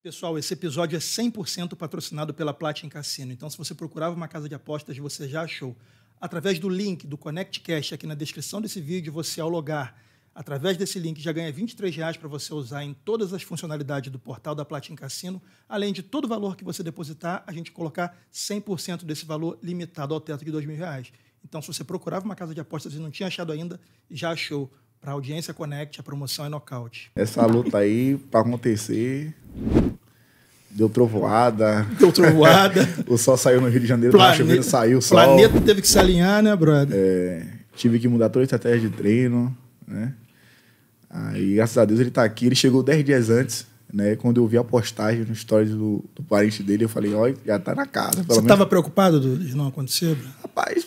Pessoal, esse episódio é 100% patrocinado pela Platin Cassino. Então, se você procurava uma casa de apostas, você já achou. Através do link do Connect Cash aqui na descrição desse vídeo, você ao logar através desse link já ganha R$ 23 para você usar em todas as funcionalidades do portal da Platin Cassino, além de todo o valor que você depositar, a gente colocar 100% desse valor limitado ao teto de R$ 2.000. Então, se você procurava uma casa de apostas e não tinha achado ainda, já achou. Para a audiência Connect, a promoção é nocaute. Essa luta aí, para acontecer, Deu trovoada. Deu trovoada. o sol saiu no Rio de Janeiro, Plane... chovendo, saiu o sol. planeta teve que se alinhar, né, brother? É, tive que mudar toda a estratégia de treino, né? Aí, graças a Deus, ele tá aqui. Ele chegou 10 dias antes, né? Quando eu vi a postagem no stories do, do parente dele, eu falei, ó, já tá na casa. você menos. tava preocupado do, de não acontecer, bro? Rapaz,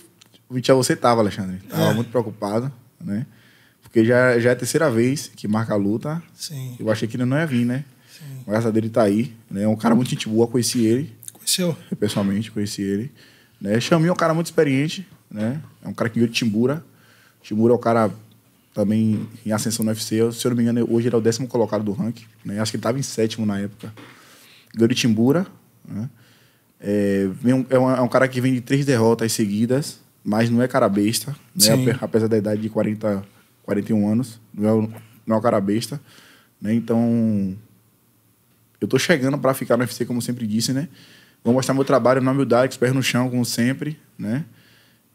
Vitinho, você tava, Alexandre. É. Tava é. muito preocupado, né? Porque já, já é a terceira vez que marca a luta. Sim. Eu achei que ele não ia vir, né? Graças a Deus ele tá aí, né? É um cara muito gente boa, conheci ele. Conheceu? pessoalmente, conheci ele. Né? é um cara muito experiente, né? É um cara que veio de Timbura. Timbura é o um cara também em ascensão no UFC. se eu não me engano, hoje ele é o décimo colocado do ranking. Né? Acho que ele estava em sétimo na época. Ganhou de Timbura. Né? É, é, um, é, um, cara que vem de três derrotas seguidas, mas não é cara besta. Né? Apesar da idade de 40, 41 anos, não é, não é um cara besta. Né? Então, eu tô chegando para ficar no UFC, como sempre disse, né? Vou mostrar meu trabalho na humildade, com os pés no chão, como sempre, né?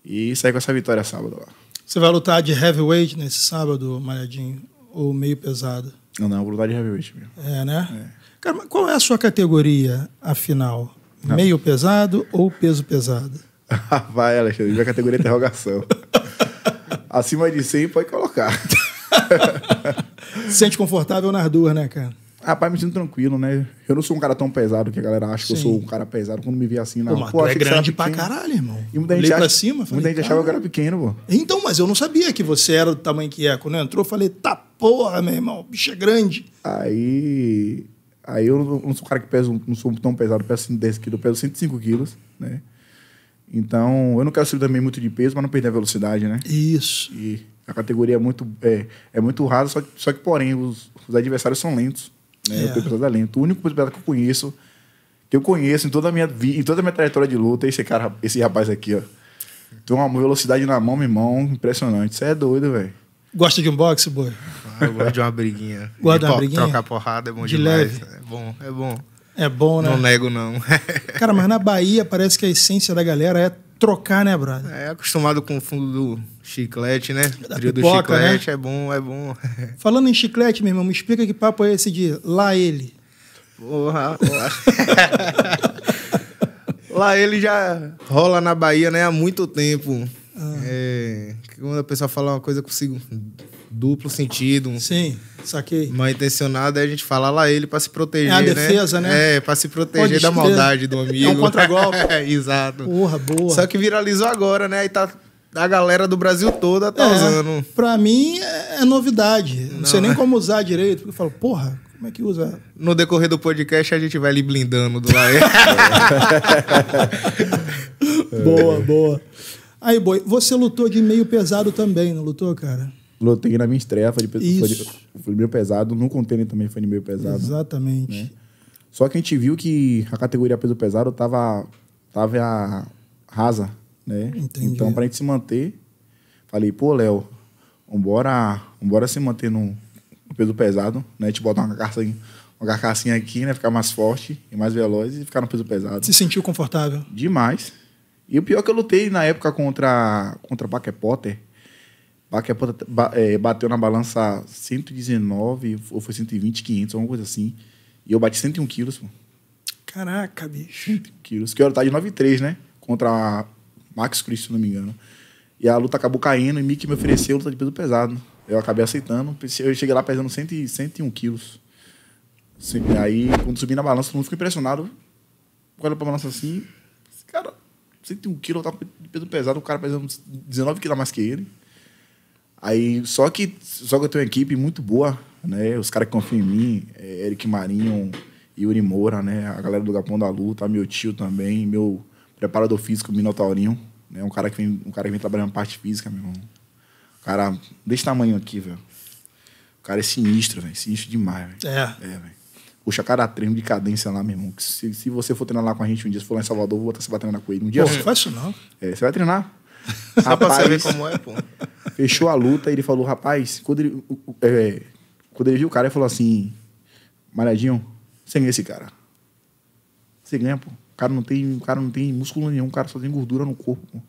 E sair com essa vitória sábado lá. Você vai lutar de heavyweight nesse sábado, Malhadinho? Ou meio pesado? Não, não, vou lutar de heavyweight mesmo. É, né? É. Cara, qual é a sua categoria, afinal? Não. Meio pesado ou peso pesado? vai, Alexandre, minha categoria é interrogação. Acima de 100 pode colocar. Sente confortável nas duas, né, cara? Rapaz, me sinto tranquilo, né? Eu não sou um cara tão pesado que a galera acha Sim. que eu sou um cara pesado quando me vê assim na rua. é grande pra caralho, irmão. E muita gente, acha, cima, falei, muita gente achava que eu era pequeno, pô. Então, mas eu não sabia que você era do tamanho que é. Quando eu entrou, eu falei, tá porra, meu irmão, o bicho é grande. Aí. Aí eu não, não sou um cara que pesa, não sou tão pesado, eu peso 10 quilos, eu peso 105 quilos, né? Então, eu não quero subir também muito de peso, mas não perder a velocidade, né? Isso. E a categoria é muito, é, é muito rasa, só que, só que porém, os, os adversários são lentos. Né? É. Eu tenho é. O único pesado que eu conheço, que eu conheço em toda a minha, em toda a minha trajetória de luta, é esse cara, esse rapaz aqui, ó. Tem uma velocidade na mão, meu irmão, impressionante. Você é doido, velho. Gosta de um boxe, boy? Ah, eu gosto de uma briguinha. Gosta de uma briguinha? Trocar porrada é bom de demais. Leve. É bom, é bom. É bom, né? Não nego, não. Cara, mas na Bahia parece que a essência da galera é trocar, né, brother? É acostumado com o fundo do Chiclete, né? Da Trio pipoca, do né? chiclete né? é bom, é bom. Falando em chiclete, meu irmão, me explica que papo é esse de lá ele. Porra, porra. lá ele já rola na Bahia, né? Há muito tempo. Ah. É, quando a pessoa fala uma coisa consigo duplo sentido. Sim, saquei. Mal intencionado é a gente falar lá ele para se proteger, é a né? defesa, né? né? É, para se proteger Pode da maldade do amigo. É um contra golpe exato. Porra, boa. Só que viralizou agora, né? Aí tá a galera do Brasil toda tá é, usando. Pra mim é, é novidade. Não, não sei nem né? como usar direito, porque eu falo, porra, como é que usa? No decorrer do podcast a gente vai lhe blindando do Laerte. boa, boa. Aí, boi, você lutou de meio pesado também, não lutou, cara? Lutei na minha estreia, foi de, foi de, foi de meio pesado. No contêiner também foi de meio pesado. Exatamente. Né? Só que a gente viu que a categoria peso pesado tava, tava rasa né? Entendi. Então, para a gente se manter, falei, pô, Léo, vambora, vambora se manter no peso pesado, né? A tipo, gente botar uma carcaça uma carcassinha aqui, né? Ficar mais forte e mais veloz e ficar no peso pesado. Se sentiu confortável? Demais. E o pior é que eu lutei na época contra, contra Baker é Potter. Baker é Potter é, bateu na balança 119 ou foi 120, 500, alguma coisa assim. E eu bati 101 quilos, pô. Caraca, bicho. 101 quilos. Que eu era tá de 9,3, né? Contra Max Chris, se não me engano. E a luta acabou caindo e Mick me ofereceu luta de peso pesado. Eu acabei aceitando. Eu cheguei lá pesando 100, 101 quilos. aí, quando subi na balança, todo mundo ficou impressionado. Olha pra balança assim, esse cara, 101 quilos, tá de peso pesado, o cara pesando 19 quilos a mais que ele. Aí, só que, só que eu tenho uma equipe muito boa, né? Os caras que confiam em mim, é Eric Marinho, Yuri Moura, né? A galera do Gapão da Luta, meu tio também, meu preparador físico Minotaurinho, né? Um cara que vem, um cara que vem trabalhando parte física, meu irmão. Um cara desse tamanho aqui, velho. O cara é sinistro, velho. Sinistro demais, velho. É. É, velho. Puxa, cara treino de cadência lá, meu irmão. Se, se você for treinar lá com a gente um dia, se for lá em Salvador, vou botar você pra treinar com ele. Um dia. Pô, não faz isso não. É, você vai treinar. Só rapaz, como é, pô. Fechou a luta e ele falou, rapaz, quando ele, é, quando ele viu o cara, ele falou assim: Malhadinho, você ganha esse cara. Você ganha, pô. O cara não tem, o cara não tem músculo nenhum, o cara só tem gordura no corpo. Pô.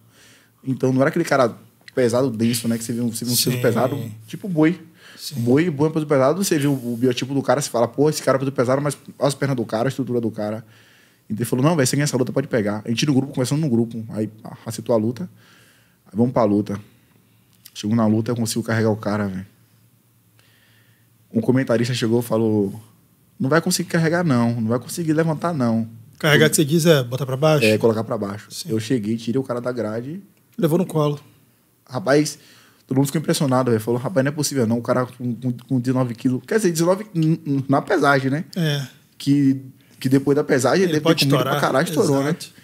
Então não era aquele cara pesado, denso, né? Que você vê um, você vê um peso pesado, tipo boi. Sim. Boi, boi é peso pesado, você vê o, o, biotipo do cara, você fala, pô, esse cara é peso pesado, mas as pernas do cara, a estrutura do cara. Então ele falou, não, velho, você ganha essa luta, pode pegar. A gente no grupo, conversando no grupo, aí aceitou a luta, aí vamos pra luta. Chegou na luta, eu consigo carregar o cara, velho. Um comentarista chegou e falou, não vai conseguir carregar não, não vai conseguir levantar não. Carregar que você diz é botar para baixo? É, colocar para baixo. Sim. Eu cheguei, tirei o cara da grade. Levou no colo. Rapaz, todo mundo ficou impressionado, velho. Falou, rapaz, não é possível não. O cara com, com 19 quilos. Quer dizer, 19 na pesagem, né? É. Que, que depois da pesagem ele, depois pode estourar. Pra caralho, estourou, né? Exato. né?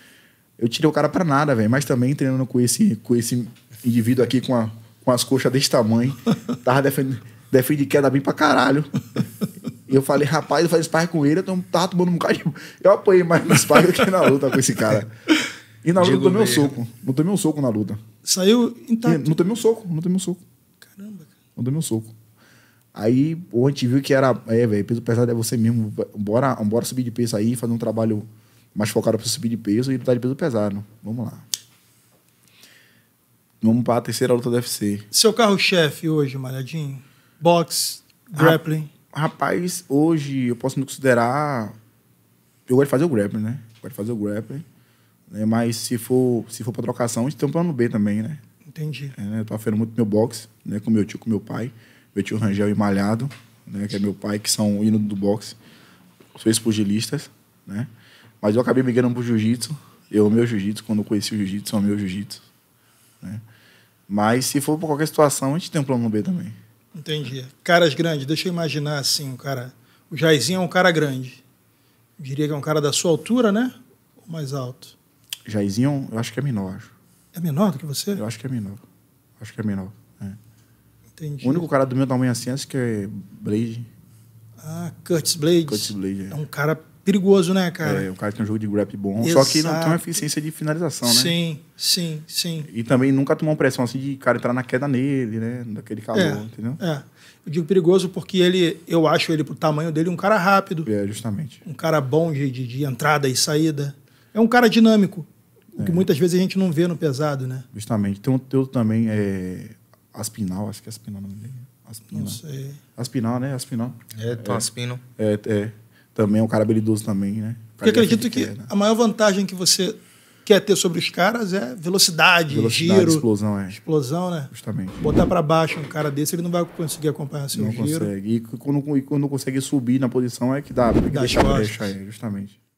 Eu tirei o cara pra nada, velho. Mas também treinando com esse, com esse indivíduo aqui com, a, com as coxas desse tamanho. Tava defendendo. Defende queda bem pra caralho. E eu falei, rapaz, eu fazia sparring com ele, eu tava tomando um bocado de... Eu apanhei mais no sparring do que na luta com esse cara. E na luta eu tomei um soco. Não tomei um soco na luta. Saiu intacto? Não tomei um soco, não tomei um soco. Caramba, cara. Não tomei um soco. Aí o gente viu que era, é, velho, peso pesado é você mesmo. Bora, bora subir de peso aí, fazer um trabalho mais focado pra subir de peso e lutar de peso pesado. Vamos lá. Vamos pra terceira luta do UFC. Seu carro-chefe hoje, Malhadinho? Box, grappling? Ah rapaz, hoje eu posso me considerar. Eu gosto de fazer o grappling, né? Eu gosto de fazer o grappling. Né? Mas se for, se for pra trocação, a gente tem um plano B também, né? Entendi. É, né? eu tô aferando muito meu boxe, né? Com meu tio, com meu pai. Meu tio Rangel e Malhado, né? Que é meu pai, que são hino do boxe. Sou ex-pugilistas, né? Mas eu acabei migrando pro jiu-jitsu. Eu amei o jiu-jitsu. Quando eu conheci o jiu-jitsu, eu amei o jiu-jitsu. Né? Mas se for pra qualquer situação, a gente tem um plano B também. Entendi. Caras grandes, deixa eu imaginar assim, um cara. O Jairzinho é um cara grande. Eu diria que é um cara da sua altura, né? Ou mais alto? Jairzinho, eu acho que é menor. É menor do que você? Eu acho que é menor. Acho que é menor. É. Entendi. O único cara do meu tamanho assim acho é que é Blade. Ah, Curtis Blade. Curtis Blade, é. é um cara perigoso, né, cara? É, o cara tem um jogo de grab bom, Exato. só que não tem uma eficiência de finalização, né? Sim, sim, sim. E também nunca tomou uma pressão assim de cara entrar na queda nele, né? Daquele calor, é, entendeu? É. Eu digo perigoso porque ele, eu acho ele, pro tamanho dele, um cara rápido. É, justamente. Um cara bom de, de, de entrada e saída. É um cara dinâmico. É. O que é. muitas vezes a gente não vê no pesado, né? Justamente. Tem um teu também, é. Aspinal, acho que é Aspinal o nome dele. Aspinal. Não sei. Aspinal, né? Aspinal. É, Tom é. Aspino. É, é também é um cara habilidoso também, né? Porque acredito que, que né? a maior vantagem que você quer ter sobre os caras é velocidade, velocidade giro. explosão, é. Explosão, né? Justamente. Botar para baixo um cara desse, ele não vai conseguir acompanhar seu não giro. Consegue. E quando, e quando consegue subir na posição é que dá, é que deixa justamente.